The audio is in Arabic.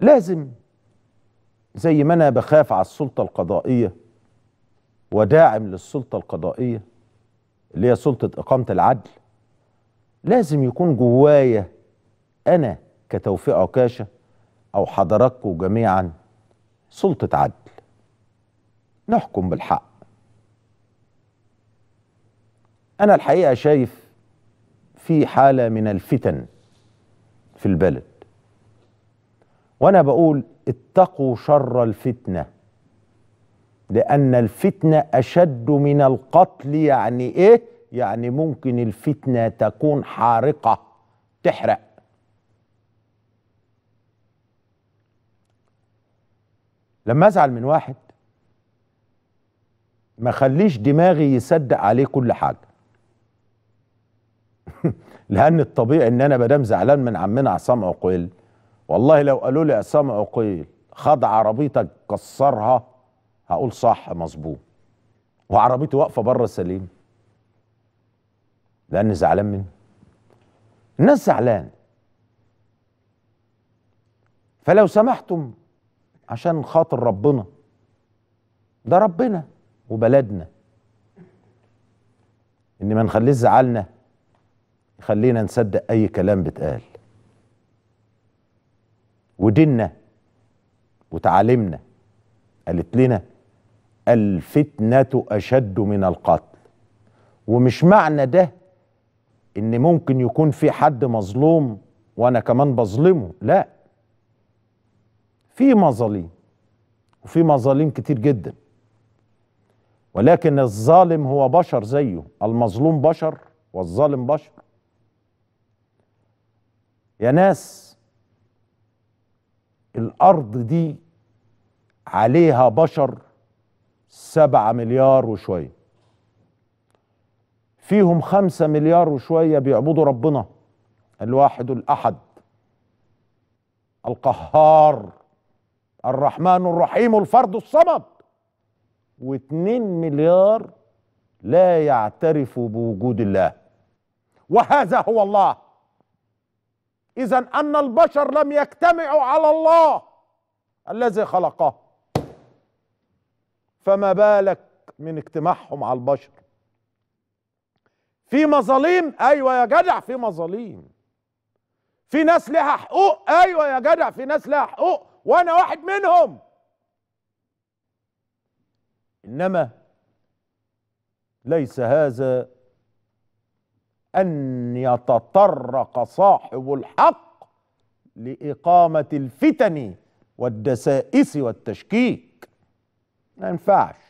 لازم زي ما انا بخاف على السلطه القضائيه وداعم للسلطه القضائيه اللي هي سلطه اقامه العدل لازم يكون جوايا انا كتوفيق عكاشه او حضراتكم جميعا سلطه عدل نحكم بالحق انا الحقيقه شايف في حاله من الفتن في البلد وانا بقول اتقوا شر الفتنه لان الفتنه اشد من القتل يعني ايه يعني ممكن الفتنه تكون حارقه تحرق لما ازعل من واحد ما خليش دماغي يصدق عليه كل حاجه لان الطبيعي ان انا مادام زعلان من عمنا عصام عقيل والله لو قالوا لي عصام عقيل خد عربيتك كسرها هقول صح مظبوط وعربيتي واقفه بره سليم لان زعلان منه الناس زعلان فلو سمحتم عشان خاطر ربنا ده ربنا وبلدنا ان ما نخليش زعلنا يخلينا نصدق اي كلام بتقال وديننا وتعاليمنا قالت لنا الفتنة أشد من القتل ومش معنى ده إن ممكن يكون في حد مظلوم وأنا كمان بظلمه لا في مظالم وفي مظالم كتير جدا ولكن الظالم هو بشر زيه المظلوم بشر والظالم بشر يا ناس الارض دي عليها بشر سبعة مليار وشوية فيهم خمسة مليار وشوية بيعبدوا ربنا الواحد الأحد القهار الرحمن الرحيم الفرد الصمد واتنين مليار لا يعترف بوجود الله وهذا هو الله اذا ان البشر لم يجتمعوا على الله الذي خلقه فما بالك من اجتماعهم على البشر في مظالم ايوه يا جدع في مظالم في ناس لها حقوق ايوه يا جدع في ناس لها حقوق وانا واحد منهم انما ليس هذا ان أن يتطرق صاحب الحق لإقامة الفتن والدسائس والتشكيك ما ينفعش